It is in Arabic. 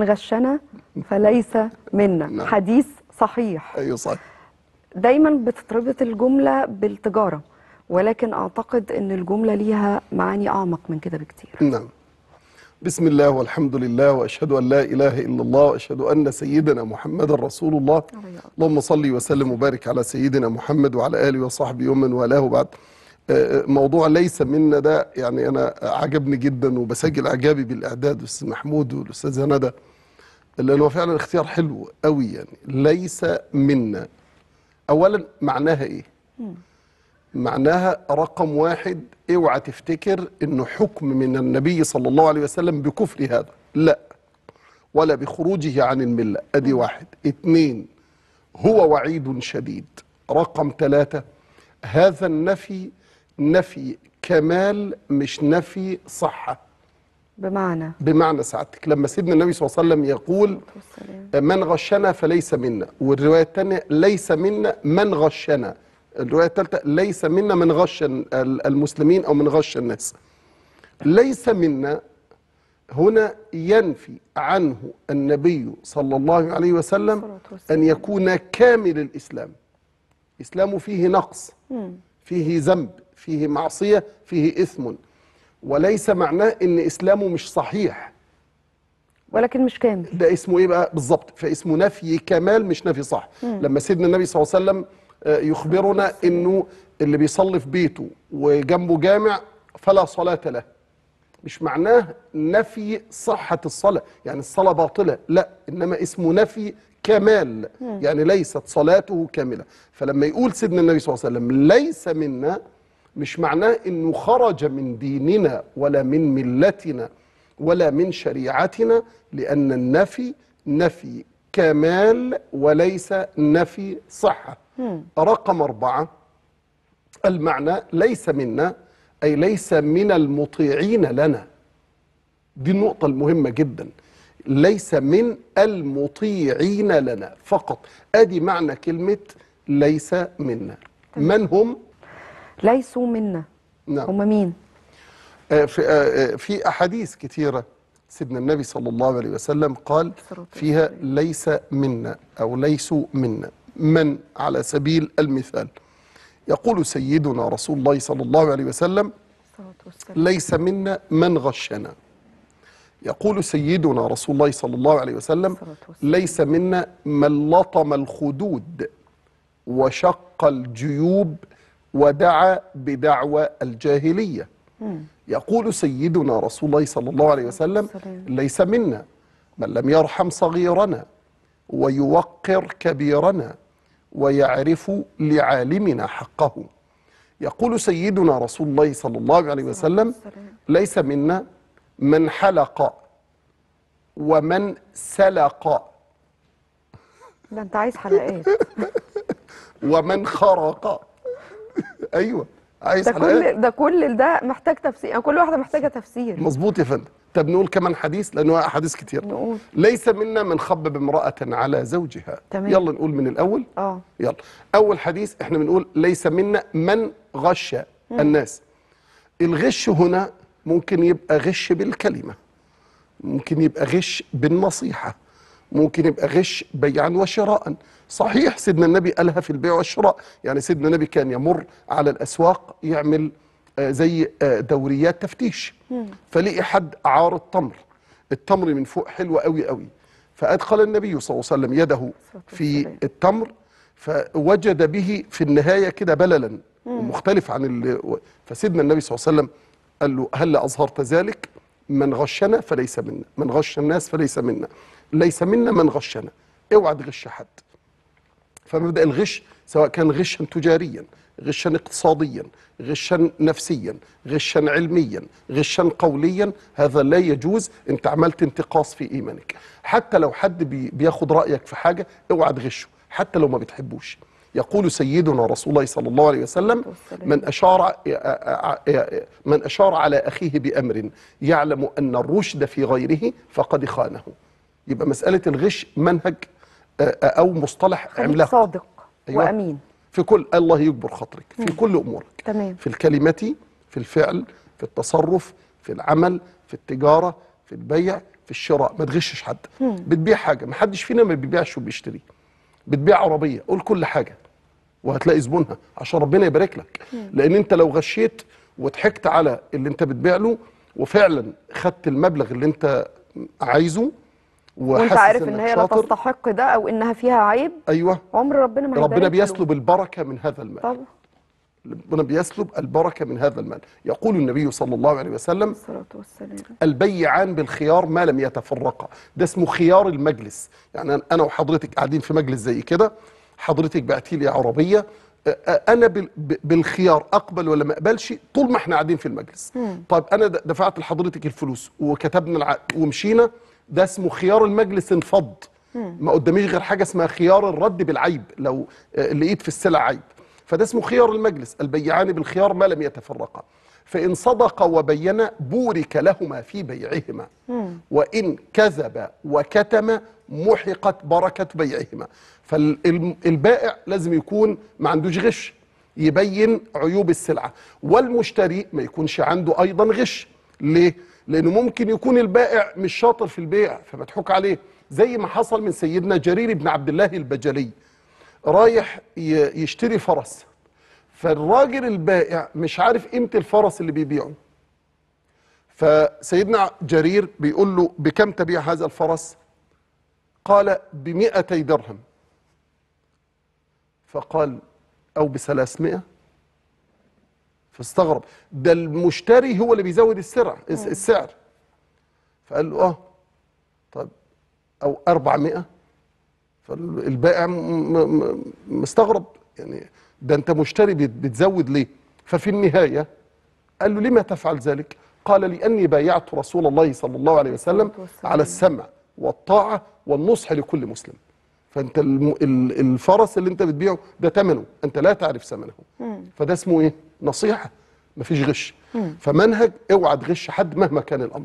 غشنا فليس منا نعم. حديث صحيح ايوه صحيح دايما بتتربط الجمله بالتجاره ولكن اعتقد ان الجمله ليها معاني اعمق من كده بكتير نعم بسم الله والحمد لله واشهد ان لا اله الا الله واشهد ان سيدنا محمد رسول الله اللهم صل وسلم وبارك على سيدنا محمد وعلى اله وصحبه ومن والاه بعد آه، آه، موضوع ليس منا ده يعني انا عجبني جدا وبسجل اعجابي بالاعداد الاستاذ محمود والاستاذه لان هو فعلا اختيار حلو قوي يعني ليس منا اولا معناها ايه معناها رقم واحد اوعى تفتكر انه حكم من النبي صلى الله عليه وسلم بكفر هذا لا ولا بخروجه عن المله ادي واحد اتنين هو وعيد شديد رقم ثلاثه هذا النفي نفي كمال مش نفي صحة بمعنى بمعنى سعادتك لما سيدنا النبي صلى الله عليه وسلم يقول من غشنا فليس منا والرواية الثانية ليس منا من غشنا الرواية الثالثة ليس منا من غش المسلمين أو من غش الناس ليس منا هنا ينفي عنه النبي صلى الله عليه وسلم أن يكون كامل الإسلام إسلامه فيه نقص فيه ذنب فيه معصية فيه إثم وليس معناه إن إسلامه مش صحيح ولكن مش كامل ده اسمه إيه بقى بالظبط فاسمه نفي كمال مش نفي صح مم. لما سيدنا النبي صلى الله عليه وسلم آه، يخبرنا إنه اللي بيصلي في بيته وجنبه جامع فلا صلاة له مش معناه نفي صحة الصلاة يعني الصلاة باطلة لا إنما اسمه نفي كمال يعني ليست صلاته كاملة فلما يقول سيدنا النبي صلى الله عليه وسلم ليس منا مش معناه انه خرج من ديننا ولا من ملتنا ولا من شريعتنا لان النفي نفي كمال وليس نفي صحه رقم اربعه المعنى ليس منا اي ليس من المطيعين لنا دي النقطه المهمه جدا ليس من المطيعين لنا فقط ادي معنى كلمه ليس منا من هم ليسوا منا نعم. هم مين آه، في, آه، آه، في أحاديث كثيرة سيدنا النبي صلى الله عليه وسلم قال فيها ليس منا أو ليسوا منا من على سبيل المثال يقول سيدنا رسول الله صلى الله عليه وسلم ليس منا من غشنا يقول سيدنا رسول الله صلى الله عليه وسلم ليس منا من لطم الخدود وشق الجيوب ودعا بدعوى الجاهلية يقول سيدنا رسول الله صلى الله عليه وسلم ليس منا من لم يرحم صغيرنا ويوقر كبيرنا ويعرف لعالمنا حقه يقول سيدنا رسول الله صلى الله عليه وسلم ليس منا من حلق ومن سلق ده انت عايز حلقات ومن خرق ايوه عايز ده كل ده كل ده محتاج تفسير يعني كل واحده محتاجه تفسير مظبوط يا فندم طب نقول كمان حديث لانه احاديث كتير نقول ليس منا من خبب امراه على زوجها تمام. يلا نقول من الاول اه يلا اول حديث احنا بنقول ليس منا من غش الناس الغش هنا ممكن يبقى غش بالكلمه ممكن يبقى غش بالنصيحه ممكن يبقى غش بيعا وشراء صحيح سيدنا النبي قالها في البيع والشراء يعني سيدنا النبي كان يمر على الأسواق يعمل آه، زي آه، دوريات تفتيش فلقي حد عارض تمر التمر من فوق حلو قوي قوي فأدخل النبي صلى الله عليه وسلم يده في التمر فوجد به في النهاية كده بللا مختلف عن ال... فسيدنا النبي صلى الله عليه وسلم قال له هل أظهرت ذلك من غشنا فليس منا من غش الناس فليس منا ليس منا من غشنا اوعى تغش حد فمبدا الغش سواء كان غشا تجاريا غشا اقتصاديا غشا نفسيا غشا علميا غشا قوليا هذا لا يجوز انت عملت انتقاص في ايمانك حتى لو حد بياخد رايك في حاجه اوعى تغشه حتى لو ما بتحبوش يقول سيدنا رسول الله صلى الله عليه وسلم من أشار من أشار على أخيه بأمر يعلم أن الرشد في غيره فقد خانه يبقى مسألة الغش منهج او مصطلح عملاق صادق أيوة. وامين في كل الله يكبر خاطرك في مم. كل امورك تمام. في الكلمه في الفعل في التصرف في العمل في التجاره في البيع في الشراء ما تغشش حد مم. بتبيع حاجه ما حدش فينا ما بيبيعش وبيشتري بتبيع عربيه قول كل حاجه وهتلاقي زبونها عشان ربنا يبارك لك مم. لان انت لو غشيت وضحكت على اللي انت بتبيع له وفعلا خدت المبلغ اللي انت عايزه وانت عارف ان هي لا تستحق ده او انها فيها عيب ايوه عمر ربنا ما ربنا بيسلب البركه من هذا المال طبعا ربنا بيسلب البركه من هذا المال يقول النبي صلى الله عليه وسلم البيعان بالخيار ما لم يتفرقا ده اسمه خيار المجلس يعني انا وحضرتك قاعدين في مجلس زي كده حضرتك بعتي لي عربيه انا بالخيار اقبل ولا ما اقبلش طول ما احنا قاعدين في المجلس طيب انا دفعت لحضرتك الفلوس وكتبنا العقد ومشينا ده اسمه خيار المجلس انفض ما قداميش غير حاجه اسمها خيار الرد بالعيب لو آه، لقيت في السلع عيب فده اسمه خيار المجلس البيعان بالخيار ما لم يتفرقا فإن صدق وبين بورك لهما في بيعهما وإن كذب وكتم محقت بركة بيعهما فالبائع لازم يكون ما عندوش غش يبين عيوب السلعة والمشتري ما يكونش عنده أيضا غش ليه؟ لانه ممكن يكون البائع مش شاطر في البيع فمضحوك عليه زي ما حصل من سيدنا جرير بن عبد الله البجلي رايح يشتري فرس فالراجل البائع مش عارف قيمه الفرس اللي بيبيعه فسيدنا جرير بيقول له بكم تبيع هذا الفرس قال بمئتي درهم فقال او بثلاثمائة فاستغرب ده المشتري هو اللي بيزود السرعه السعر فقال له اه طيب او 400 فالبائع مستغرب يعني ده انت مشتري بتزود ليه ففي النهايه قال له لما تفعل ذلك قال لاني بايعت رسول الله صلى الله عليه وسلم على السمع والطاعه والنصح لكل مسلم فانت الفرس اللي انت بتبيعه ده ثمنه انت لا تعرف ثمنه فده اسمه ايه نصيحه مفيش غش فمنهج اوعى تغش حد مهما كان الامر